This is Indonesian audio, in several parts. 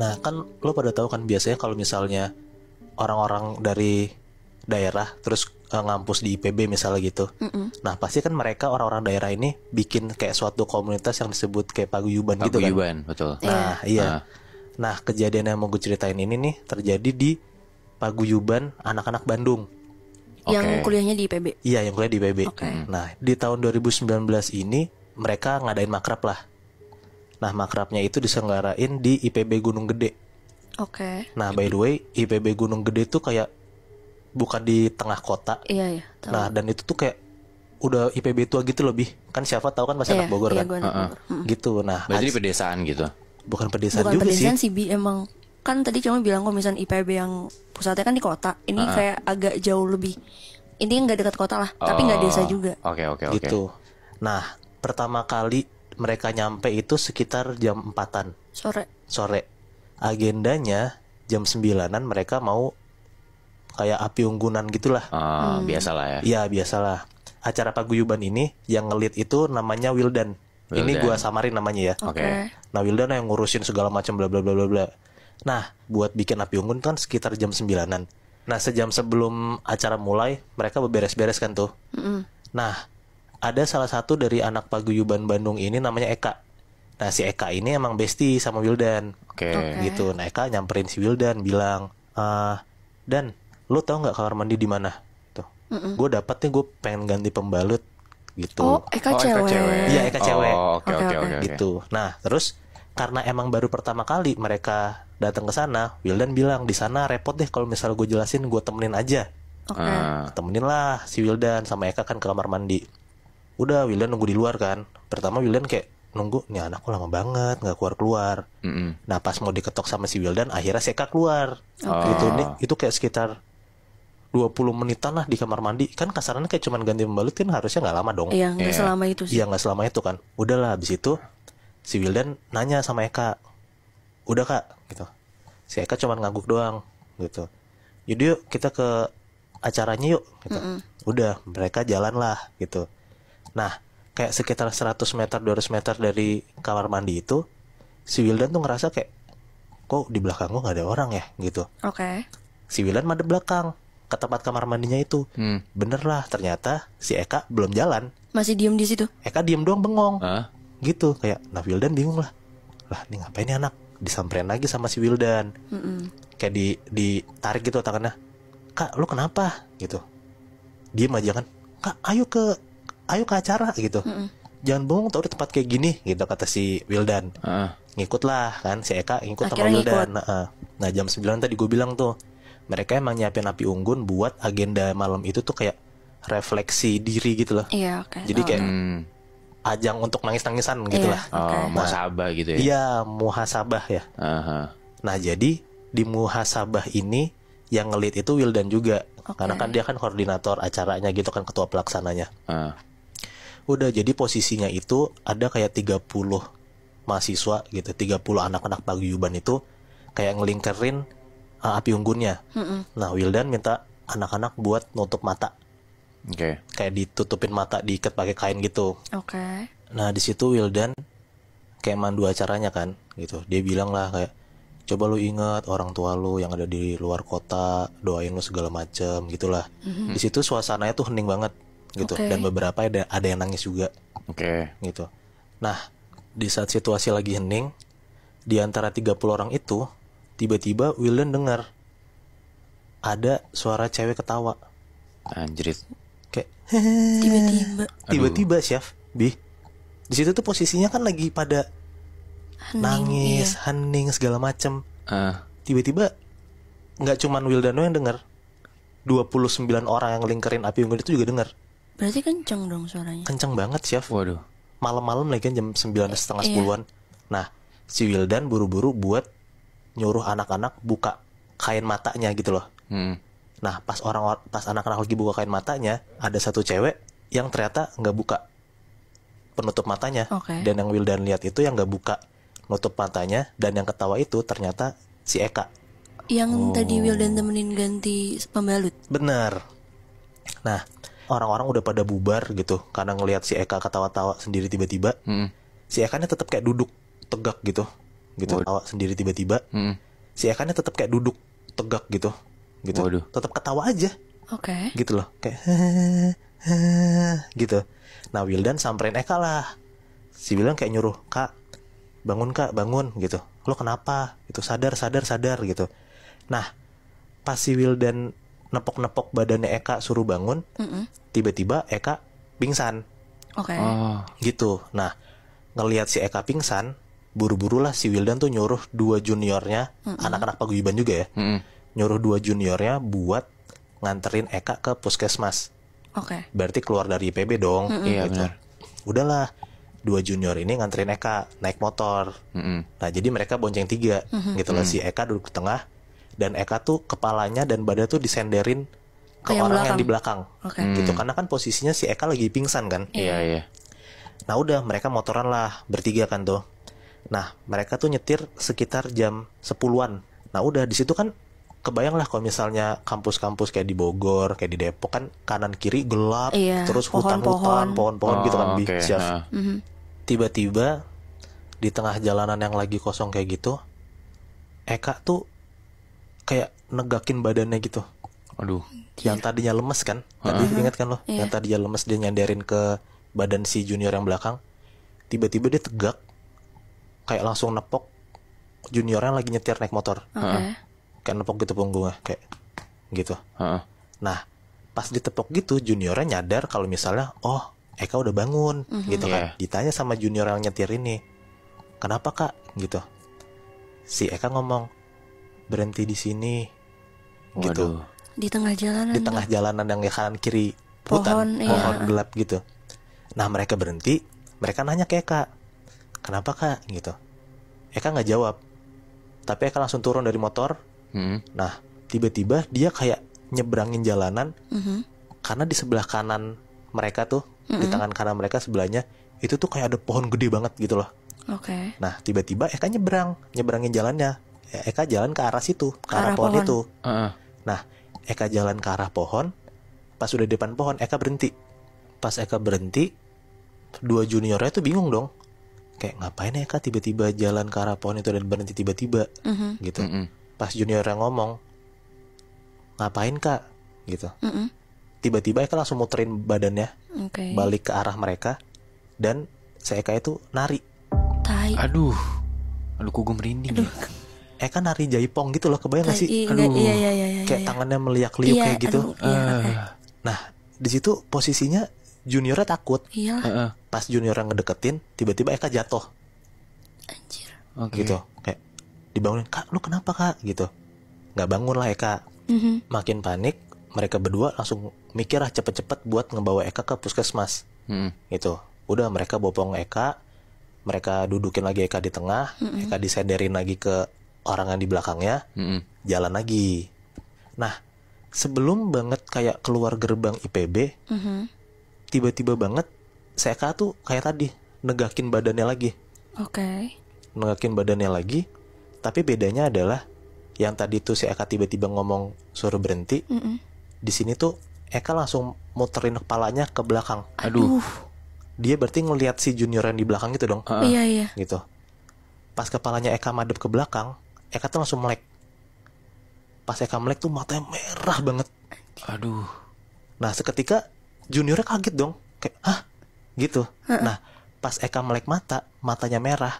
Nah kan lo pada tahu kan biasanya kalau misalnya orang-orang dari daerah terus uh, ngampus di IPB misalnya gitu. Mm -mm. Nah pasti kan mereka orang-orang daerah ini bikin kayak suatu komunitas yang disebut kayak paguyuban, Pagu gitu kan. Paguyuban betul. Nah yeah. iya. Uh. Nah kejadian yang mau gue ceritain ini nih terjadi di paguyuban anak-anak Bandung. Okay. Yang kuliahnya di IPB. Iya yang kuliah di IPB. Okay. Hmm. Nah di tahun 2019 ini mereka ngadain makrab lah. Nah makrabnya itu disenggarain di IPB Gunung Gede. Oke. Okay. Nah by the way IPB Gunung Gede tuh kayak bukan di tengah kota. Iya iya. Nah dan itu tuh kayak udah IPB tua gitu lebih kan siapa tahu kan masih iya, anak Bogor iya, kan. Anak Bogor. Uh -uh. Gitu. Nah. Berarti di pedesaan gitu. Bukan pedesaan bukan juga pedesaan sih. Bukan pedesaan sih emang kan tadi cuma bilang kalau misalnya IPB yang pusatnya kan di kota ini uh -uh. kayak agak jauh lebih ini nggak dekat kota lah oh. tapi nggak oh, desa juga oke okay, oke okay, oke okay. gitu nah pertama kali mereka nyampe itu sekitar jam empatan sore sore agendanya jam sembilanan mereka mau kayak api unggunan gitulah ah, hmm. biasalah ya ya biasalah acara paguyuban ini yang ngelit itu namanya Wildan Wildan. Ini gua samarin namanya ya. Oke. Okay. Nah, Wildan yang ngurusin segala macam bla bla bla bla bla. Nah, buat bikin api unggun kan sekitar jam sembilanan. Nah, sejam sebelum acara mulai, mereka beberes-beres kan tuh. Mm -hmm. Nah, ada salah satu dari anak paguyuban Bandung ini namanya Eka. Nah si Eka ini emang Besti sama Wildan. Oke. Okay. Gitu. Nah Eka nyamperin si Wildan bilang, ah, Dan, lu tau nggak kamar mandi di mana? Tuh. Mm -mm. Gue dapatnya gue pengen ganti pembalut gitu. Oh Eka oh, cewek. Iya Eka cewek. Oh, oke oke oke. Gitu. Nah terus karena emang baru pertama kali mereka datang ke sana, Wildan bilang di sana repot deh kalau misalnya gue jelasin gue temenin aja. Okay. Ah. Temenin lah si Wildan sama Eka kan ke kamar mandi udah William nunggu di luar kan pertama William kayak nunggu nih anakku lama banget nggak keluar keluar mm -hmm. nah pas mau diketok sama si Wildan akhirnya Seka keluar okay. gitu nih ah. itu kayak sekitar 20 menitan lah di kamar mandi kan kasarannya kayak cuman ganti pembalut kan harusnya nggak lama dong iya nggak yeah. selama itu sih iya nggak selama itu kan udahlah habis itu si Wildan nanya sama Eka udah kak gitu si Eka cuman ngangguk doang gitu jadi yuk kita ke acaranya yuk gitu. mm -hmm. udah mereka jalan lah gitu Nah, kayak sekitar 100 meter 200 meter dari kamar mandi itu si Wildan tuh ngerasa kayak kok di belakang gua gak ada orang ya gitu oke okay. si Wildan madep belakang ke tempat kamar mandinya itu hmm. bener lah ternyata si Eka belum jalan masih diem di situ Eka diem doang bengong huh? gitu kayak nah Wildan bingung lah lah ini ngapain nih anak disamperin lagi sama si Wildan mm -mm. kayak di tarik gitu tangannya kak lu kenapa gitu diem aja kan kak ayo ke ayo ke acara gitu mm hmm jangan bohong tau di tempat kayak gini gitu kata si Wildan uh. ngikut lah kan si Eka ngikut Akhirnya sama Wildan ngikut. Nah, nah jam 9 tadi gue bilang tuh mereka emang nyiapin api unggun buat agenda malam itu tuh kayak refleksi diri gitu loh yeah, okay. jadi kayak mm. ajang untuk nangis nangisan gitu yeah, lah iya, okay. oh, nah, muhasabah gitu ya iya muhasabah ya uh -huh. nah jadi di muhasabah ini yang ngelit itu Wildan juga okay. karena kan dia kan koordinator acaranya gitu kan ketua pelaksananya. Uh udah jadi posisinya itu ada kayak 30 mahasiswa gitu 30 anak-anak paguyuban itu kayak ngelingkerin uh, api unggunnya mm -mm. nah Wildan minta anak-anak buat nutup mata okay. kayak ditutupin mata diikat pakai kain gitu oke okay. nah di situ Wildan kayak mandu acaranya kan gitu dia bilang lah kayak coba lu inget orang tua lu yang ada di luar kota doain lu segala macem gitulah mm -hmm. di situ suasananya tuh hening banget gitu okay. dan beberapa ada ada yang nangis juga oke okay. gitu nah di saat situasi lagi hening di antara 30 orang itu tiba-tiba William dengar ada suara cewek ketawa anjrit kayak tiba-tiba tiba-tiba chef bi di situ tuh posisinya kan lagi pada hening, nangis iya. hening segala macem tiba ah. tiba-tiba nggak cuman Wildano yang dengar 29 orang yang lingkarin api unggun itu juga dengar Berarti kenceng dong suaranya. Kenceng banget, Chef. Waduh. Malam-malam lagi kan jam sembilan iya. setengah sepuluhan. Nah, si Wildan buru-buru buat nyuruh anak-anak buka kain matanya gitu loh. Hmm. Nah, pas orang pas anak-anak lagi buka kain matanya, ada satu cewek yang ternyata nggak buka penutup matanya. Okay. Dan yang Wildan lihat itu yang nggak buka nutup matanya dan yang ketawa itu ternyata si Eka. Yang oh. tadi Wildan temenin ganti pembalut. benar Nah, orang-orang udah pada bubar gitu karena ngelihat si Eka ketawa-tawa sendiri tiba-tiba mm. si Eka nya tetap kayak duduk tegak gitu gitu Waduh. ketawa sendiri tiba-tiba mm. si Eka nya tetap kayak duduk tegak gitu gitu tetap ketawa aja oke okay. gitu loh kayak gitu nah Wildan samperin Eka lah si Wildan kayak nyuruh kak bangun kak bangun gitu lo kenapa gitu sadar sadar sadar gitu nah pas si Wildan nepok-nepok badannya Eka suruh bangun, tiba-tiba mm -mm. Eka pingsan. Oke. Okay. Oh. Gitu. Nah, ngelihat si Eka pingsan, buru buru lah si Wildan tuh nyuruh dua juniornya, anak anak-anak paguyuban juga ya, nyuruh dua juniornya buat nganterin Eka ke puskesmas. Oke. Okay. Berarti keluar dari IPB dong. Iya gitu. benar. Udahlah, dua junior ini nganterin Eka naik motor. Mm Nah, jadi mereka bonceng tiga. Mm Gitu lah si Eka duduk di tengah, dan Eka tuh kepalanya dan badan tuh disenderin ke yang orang belakang. yang di belakang okay. Gitu, hmm. gitu karena kan posisinya si Eka lagi pingsan kan iya. iya iya nah udah mereka motoran lah bertiga kan tuh nah mereka tuh nyetir sekitar jam 10-an nah udah di situ kan kebayang lah kalau misalnya kampus-kampus kayak di Bogor kayak di Depok kan kanan kiri gelap iya, terus hutan-hutan pohon-pohon oh, gitu kan okay. Chef. Ya. Nah. Mm-hmm. tiba-tiba di tengah jalanan yang lagi kosong kayak gitu Eka tuh kayak negakin badannya gitu. Aduh. Yang tadinya lemes kan? Tadi uh-huh. ingat kan lo? Yeah. Yang tadinya lemes dia nyandarin ke badan si junior yang belakang. Tiba-tiba dia tegak. Kayak langsung nepok junior yang lagi nyetir naik motor. Okay. Kayak nepok gitu punggungnya kayak gitu. Uh-huh. Nah, pas ditepok gitu juniornya nyadar kalau misalnya oh Eka udah bangun uh-huh. gitu kan. Yeah. Ditanya sama junior yang nyetir ini. Kenapa, Kak? gitu. Si Eka ngomong, berhenti di sini gitu. Waduh. gitu di tengah jalanan di tengah jalanan yang ke kanan kiri hutan pohon, iya. pohon gelap gitu nah mereka berhenti mereka nanya ke Eka kenapa kak gitu Eka nggak jawab tapi Eka langsung turun dari motor hmm. nah tiba-tiba dia kayak nyebrangin jalanan hmm. karena di sebelah kanan mereka tuh hmm. di tangan kanan mereka sebelahnya itu tuh kayak ada pohon gede banget gitu loh Okay. Nah tiba-tiba Eka nyebrang nyebrangin jalannya Ya, Eka jalan ke arah situ, ke, arah, arah pohon, pohon itu. Uh-uh. Nah, Eka jalan ke arah pohon, pas udah depan pohon Eka berhenti. Pas Eka berhenti, dua juniornya tuh bingung dong. Kayak ngapain Eka tiba-tiba jalan ke arah pohon itu dan berhenti tiba-tiba uh-huh. gitu. Uh-uh. Pas juniornya ngomong, ngapain kak gitu. Uh-uh. Tiba-tiba Eka langsung muterin badannya, okay. balik ke arah mereka dan si Eka itu nari. Tai. Aduh, aduh kugum merinding. Ya? Aduh eh kan nari jaipong gitu loh kebayang gak sih iya, aduh iya, iya, iya, iya, kayak iya. tangannya meliak-liuk iya, kayak gitu aduh, iya, uh. nah di situ posisinya juniornya takut iya. Uh -uh. pas juniornya ngedeketin tiba-tiba Eka jatuh anjir okay. gitu kayak dibangunin kak lu kenapa kak gitu nggak bangun lah Eka mm-hmm. makin panik mereka berdua langsung mikir lah cepet-cepet buat ngebawa Eka ke puskesmas mm-hmm. gitu udah mereka bopong Eka mereka dudukin lagi Eka di tengah mm-hmm. Eka disederin lagi ke orang yang di belakangnya mm-hmm. jalan lagi. Nah, sebelum banget kayak keluar gerbang IPB, mm-hmm. tiba-tiba banget Seka tuh kayak tadi negakin badannya lagi. Oke. Okay. Negakin badannya lagi, tapi bedanya adalah yang tadi tuh si Eka tiba-tiba ngomong suruh berhenti. Mm-hmm. Di sini tuh Eka langsung muterin kepalanya ke belakang. Aduh. Dia berarti ngelihat si junior yang di belakang itu dong. Ah. Iya uh-uh. iya. Gitu. Pas kepalanya Eka madep ke belakang, Eka tuh langsung melek pas Eka melek tuh matanya merah banget aduh nah seketika juniornya kaget dong kayak ah gitu nah pas Eka melek mata matanya merah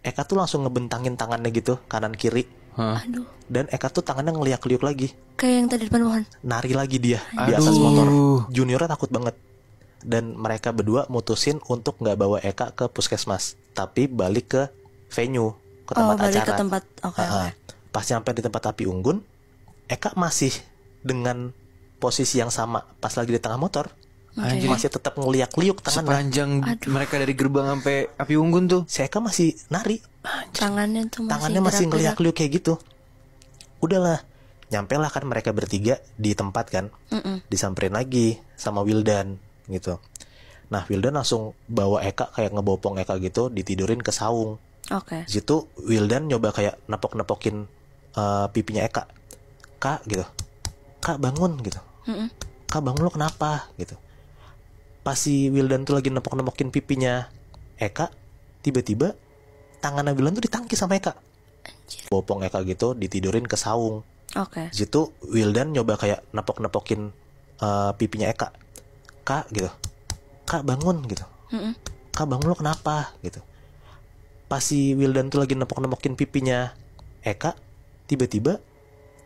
Eka tuh langsung ngebentangin tangannya gitu kanan kiri Aduh. Dan Eka tuh tangannya ngeliak-liuk lagi. Kayak yang tadi depan pohon. Nari lagi dia Aduh. di atas motor. Juniornya takut banget. Dan mereka berdua mutusin untuk nggak bawa Eka ke puskesmas, tapi balik ke venue ke tempat oh, acara. ke tempat. Okay, uh, okay. Pas nyampe di tempat api unggun, Eka masih dengan posisi yang sama pas lagi di tengah motor. Okay. Masih tetap ngeliak-liuk tangan Sepanjang Aduh. mereka dari gerbang sampai api unggun tuh. Si Eka masih nari. Anjir. Tangannya tuh masih Tangannya masih ngeliak-liuk kayak gitu. Udahlah, nyampe lah kan mereka bertiga di tempat kan. Mm -mm. Disamperin lagi sama Wildan gitu. Nah Wildan langsung bawa Eka kayak ngebopong Eka gitu ditidurin ke saung. Oke. Okay. situ Wildan nyoba kayak nepok-nepokin uh, pipinya Eka. Kak gitu. Kak bangun gitu. Mm -mm. Kak bangun lo kenapa gitu. Pas si Wildan tuh lagi nepok-nepokin pipinya Eka, tiba-tiba tangan Wildan tuh ditangki sama Eka. Anjir. Bopong Eka gitu ditidurin ke saung. Oke. Okay. situ Wildan nyoba kayak nepok-nepokin uh, pipinya Eka. Kak gitu. Kak bangun gitu. Mm -mm. Kak bangun lo kenapa gitu pas si Wildan tuh lagi nepok-nepokin pipinya Eka tiba-tiba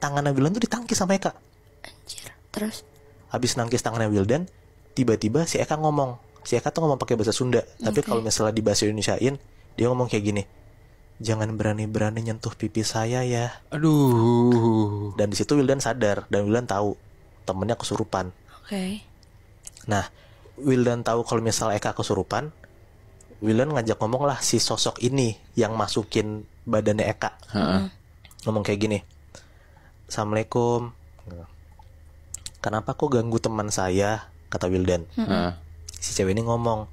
tangannya Wildan tuh ditangkis sama Eka anjir terus habis nangkis tangannya Wildan tiba-tiba si Eka ngomong si Eka tuh ngomong pakai bahasa Sunda okay. tapi kalau misalnya di bahasa Indonesiain dia ngomong kayak gini jangan berani-berani nyentuh pipi saya ya aduh dan di situ Wildan sadar dan Wildan tahu temennya kesurupan oke okay. nah Wildan tahu kalau misalnya Eka kesurupan William ngajak ngomong lah si sosok ini yang masukin badannya Eka. Hmm. Ngomong kayak gini. Assalamualaikum. Kenapa kok ganggu teman saya? Kata Wildan. Hmm. Si cewek ini ngomong,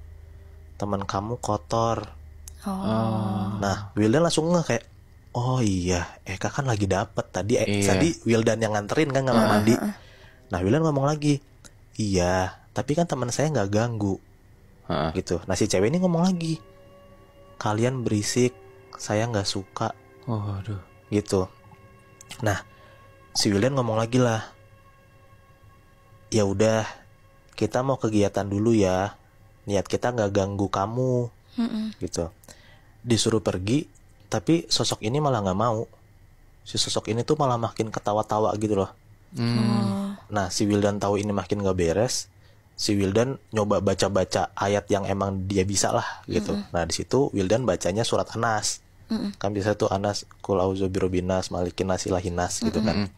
teman kamu kotor. Oh. Nah, Wildan langsung ngeh kayak, oh iya, Eka kan lagi dapet tadi. Eh, iya. Tadi Wildan yang nganterin kan nggak uh. mandi. Nah, Wildan ngomong lagi, iya, tapi kan teman saya nggak ganggu gitu nah si cewek ini ngomong lagi kalian berisik saya nggak suka oh aduh gitu nah si William ngomong lagi lah ya udah kita mau kegiatan dulu ya niat kita nggak ganggu kamu mm -mm. gitu disuruh pergi tapi sosok ini malah nggak mau si sosok ini tuh malah makin ketawa-tawa gitu loh mm. nah si Wildan tahu ini makin nggak beres si Wildan nyoba baca-baca ayat yang emang dia bisa lah gitu. Mm -hmm. Nah di situ Wildan bacanya surat Anas. Mm -hmm. Kan biasa tuh Anas kulauzu birobinas malikin nasilahinas gitu mm -hmm. kan.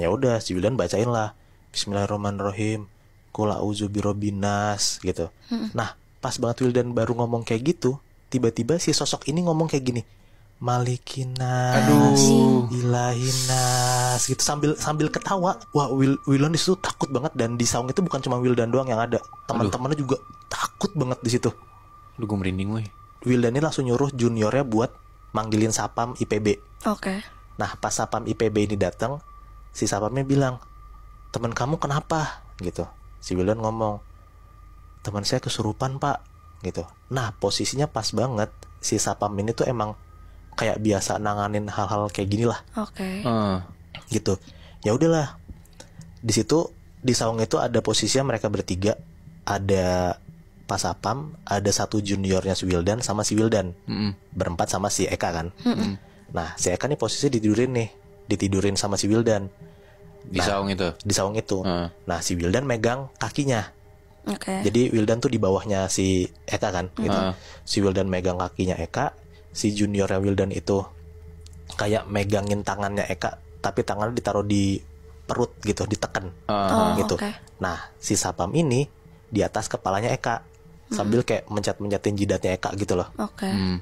ya udah si Wildan bacain lah. Bismillahirrahmanirrahim. kulauzu birobinas gitu. Mm -hmm. Nah pas banget Wildan baru ngomong kayak gitu, tiba-tiba si sosok ini ngomong kayak gini malikina aduh ilahinas gitu sambil sambil ketawa wah Will Willon di situ takut banget dan di saung itu bukan cuma dan doang yang ada teman-temannya juga takut banget di situ lu gue merinding weh dan ini langsung nyuruh juniornya buat manggilin sapam IPB oke okay. nah pas sapam IPB ini datang si sapamnya bilang teman kamu kenapa gitu si Willon ngomong teman saya kesurupan pak gitu nah posisinya pas banget si sapam ini tuh emang kayak biasa nanganin hal-hal kayak gini lah oke okay. uh. gitu ya udahlah di situ di saung itu ada posisinya mereka bertiga ada Pak Sapam, ada satu juniornya si Wildan sama si Wildan mm -hmm. berempat sama si Eka kan mm -hmm. nah si Eka nih posisi ditidurin nih ditidurin sama si Wildan di nah, saung itu di saung itu uh. nah si Wildan megang kakinya okay. jadi Wildan tuh di bawahnya si Eka kan gitu ah. si Wildan megang kakinya Eka si juniornya Wildan itu kayak megangin tangannya Eka tapi tangannya ditaruh di perut gitu ditekan uh. Ah. -huh. Oh, gitu okay. nah si Sapam ini di atas kepalanya Eka hmm. sambil kayak mencat mencetin jidatnya Eka gitu loh okay. hmm.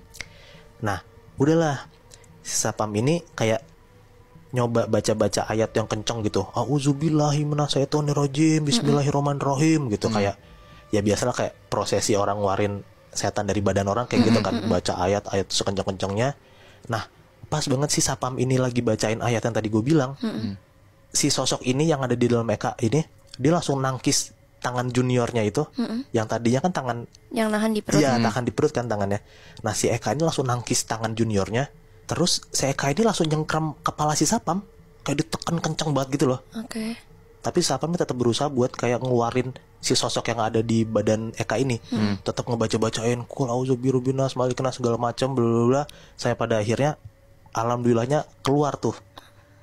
nah udahlah si Sapam ini kayak nyoba baca-baca ayat yang kenceng gitu auzubillahi minasyaitonirrajim bismillahirrahmanirrahim gitu hmm. kayak ya biasalah kayak prosesi orang warin setan dari badan orang kayak gitu kan baca ayat-ayat sekencang-kencangnya nah pas banget si sapam ini lagi bacain ayat yang tadi gue bilang hmm. si sosok ini yang ada di dalam Eka ini dia langsung nangkis tangan juniornya itu mm yang tadinya kan tangan yang nahan di perut iya mm. nahan di perut kan tangannya nah si Eka ini langsung nangkis tangan juniornya terus si Eka ini langsung nyengkram kepala si Sapam kayak ditekan kencang banget gitu loh oke okay tapi siapa Sapam tetap berusaha buat kayak ngeluarin si sosok yang ada di badan Eka ini hmm. tetap ngebaca-bacain kul malik kena segala macam bla bla bla saya pada akhirnya alhamdulillahnya keluar tuh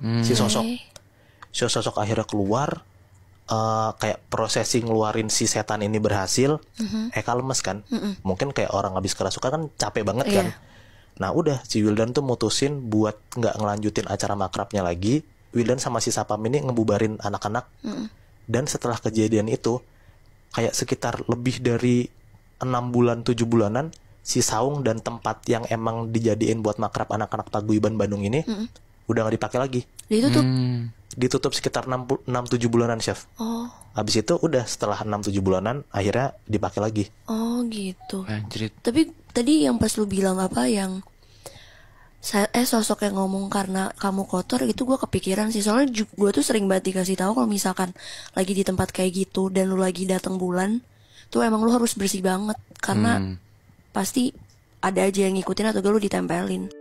hmm. si sosok si sosok akhirnya keluar uh, kayak prosesi ngeluarin si setan ini berhasil, mm-hmm. Eka lemes kan? mm Mungkin kayak orang habis kerasukan kan capek banget yeah. kan? Nah udah si Wildan tuh mutusin buat nggak ngelanjutin acara makrabnya lagi, Wildan sama si Sapam ini ngebubarin anak-anak mm. dan setelah kejadian itu kayak sekitar lebih dari enam bulan tujuh bulanan si saung dan tempat yang emang dijadiin buat makrab anak-anak paguyuban Bandung ini mm. udah nggak dipakai lagi ditutup mm. ditutup sekitar enam enam tujuh bulanan chef oh Abis itu udah setelah enam tujuh bulanan akhirnya dipakai lagi. Oh gitu. Anjrit. Tapi tadi yang pas lu bilang apa yang eh sosok yang ngomong karena kamu kotor itu gue kepikiran sih soalnya gue tuh sering banget dikasih tahu kalau misalkan lagi di tempat kayak gitu dan lu lagi datang bulan tuh emang lu harus bersih banget karena hmm. pasti ada aja yang ngikutin atau gue lu ditempelin